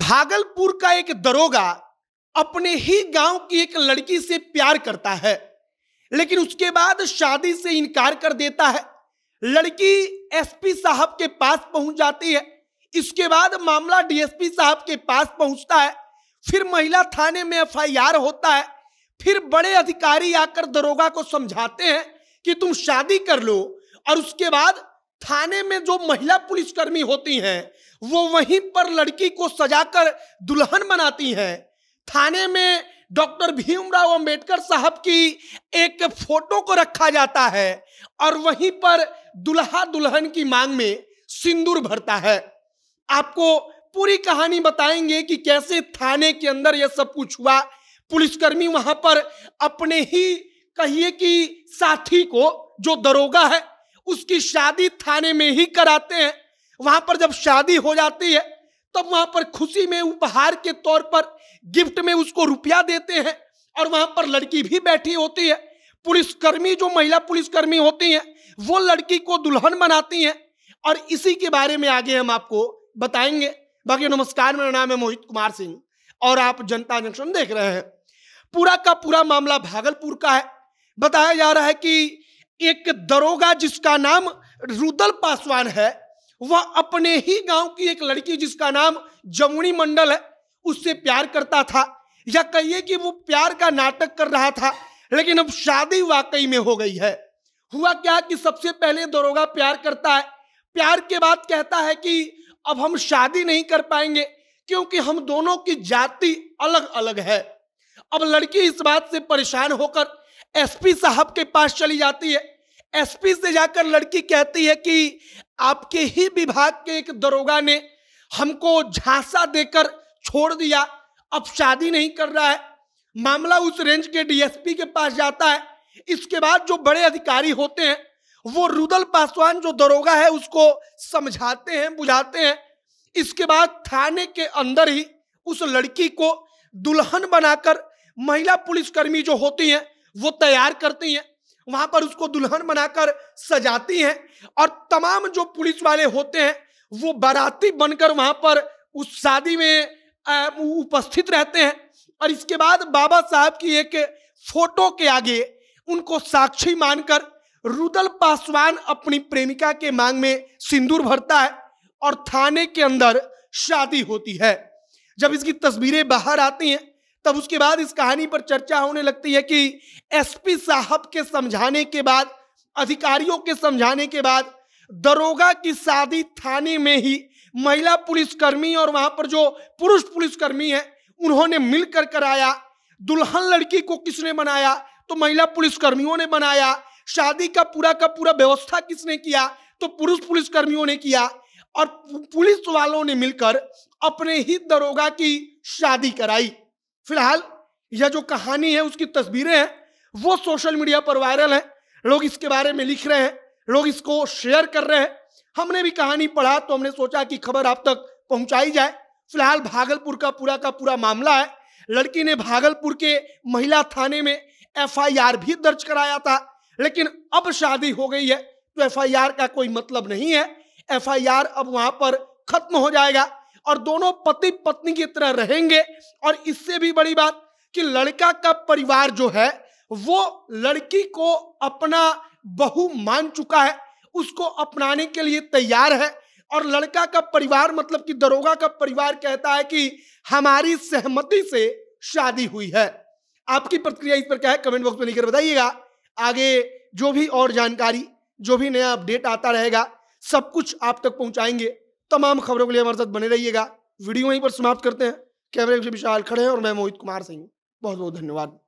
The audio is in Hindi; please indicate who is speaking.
Speaker 1: भागलपुर का एक दरोगा अपने ही गांव की एक लड़की से प्यार करता है लेकिन उसके बाद शादी से इनकार कर देता है लड़की एसपी साहब के पास पहुंच जाती है इसके बाद मामला डीएसपी साहब के पास पहुंचता है फिर महिला थाने में एफआईआर होता है फिर बड़े अधिकारी आकर दरोगा को समझाते हैं कि तुम शादी कर लो और उसके बाद थाने में जो महिला पुलिसकर्मी होती हैं वो वहीं पर लड़की को सजाकर दुल्हन बनाती हैं थाने में डॉक्टर भीमराव अंबेडकर साहब की एक फोटो को रखा जाता है और वहीं पर दुल्हा दुल्हन की मांग में सिंदूर भरता है आपको पूरी कहानी बताएंगे कि कैसे थाने के अंदर यह सब कुछ हुआ पुलिसकर्मी वहां पर अपने ही कहिए कि साथी को जो दरोगा है उसकी शादी थाने में ही कराते हैं वहां पर जब शादी हो जाती है तब वहां पर खुशी में उपहार के तौर पर गिफ्ट में उसको रुपया देते हैं और वहां पर लड़की भी बैठी होती है पुलिसकर्मी जो महिला पुलिसकर्मी होती हैं वो लड़की को दुल्हन बनाती हैं और इसी के बारे में आगे हम आपको बताएंगे बाकी नमस्कार मेरा नाम है मोहित कुमार सिंह और आप जनता जंक्शन देख रहे हैं पूरा का पूरा मामला भागलपुर का है बताया जा रहा है कि एक दरोगा जिसका नाम रुदल पासवान है वह अपने ही गांव की एक लड़की जिसका नाम जमुनी मंडल है उससे प्यार करता था या कहिए कि वो प्यार का नाटक कर रहा था लेकिन अब शादी वाकई में हो गई है हुआ क्या कि सबसे पहले दरोगा प्यार करता है प्यार के बाद कहता है कि अब हम शादी नहीं कर पाएंगे क्योंकि हम दोनों की जाति अलग अलग है अब लड़की इस बात से परेशान होकर एसपी साहब के पास चली जाती है एसपी से जाकर लड़की कहती है कि आपके ही विभाग के एक दरोगा ने हमको झांसा देकर छोड़ दिया अब शादी नहीं कर रहा है मामला उस रेंज के डीएसपी के पास जाता है इसके बाद जो बड़े अधिकारी होते हैं वो रुदल पासवान जो दरोगा है उसको समझाते हैं बुझाते हैं इसके बाद थाने के अंदर ही उस लड़की को दुल्हन बनाकर महिला पुलिसकर्मी जो होती हैं वो तैयार करती हैं वहां पर उसको दुल्हन बनाकर सजाती हैं और तमाम जो पुलिस वाले होते हैं वो बाराती बनकर वहां पर उस शादी में उपस्थित रहते हैं और इसके बाद बाबा साहब की एक फोटो के आगे उनको साक्षी मानकर रुदल पासवान अपनी प्रेमिका के मांग में सिंदूर भरता है और थाने के अंदर शादी होती है जब इसकी तस्वीरें बाहर आती हैं तब उसके बाद इस कहानी पर चर्चा होने लगती है कि एसपी साहब के समझाने के बाद अधिकारियों के समझाने के बाद दरोगा की शादी थाने में ही महिला पुलिसकर्मी और वहां पर जो पुरुष पुलिसकर्मी है उन्होंने मिलकर कराया दुल्हन लड़की को किसने बनाया तो महिला पुलिसकर्मियों ने बनाया शादी का पूरा का पूरा व्यवस्था किसने किया तो पुरुष पुलिसकर्मियों ने किया और पुलिस वालों ने मिलकर अपने ही दरोगा की शादी कराई फिलहाल यह जो कहानी है उसकी तस्वीरें हैं वो सोशल मीडिया पर वायरल है लोग इसके बारे में लिख रहे हैं लोग इसको शेयर कर रहे हैं हमने भी कहानी पढ़ा तो हमने सोचा कि खबर आप तक पहुंचाई जाए फिलहाल भागलपुर का पूरा का पूरा मामला है लड़की ने भागलपुर के महिला थाने में एफआईआर भी दर्ज कराया था लेकिन अब शादी हो गई है तो एफआईआर का कोई मतलब नहीं है एफआईआर अब वहां पर खत्म हो जाएगा और दोनों पति पत्नी की तरह रहेंगे और इससे भी बड़ी बात कि लड़का का परिवार जो है वो लड़की को अपना बहु मान चुका है उसको अपनाने के लिए तैयार है और लड़का का परिवार मतलब कि दरोगा का परिवार कहता है कि हमारी सहमति से शादी हुई है आपकी प्रतिक्रिया इस पर क्या है कमेंट बॉक्स में लिखकर बताइएगा आगे जो भी और जानकारी जो भी नया अपडेट आता रहेगा सब कुछ आप तक पहुंचाएंगे तमाम खबरों के लिए हमारे साथ बने रहिएगा वीडियो यहीं पर समाप्त करते हैं कैमरे विशाल खड़े हैं और मैं मोहित कुमार सिंह बहुत बहुत धन्यवाद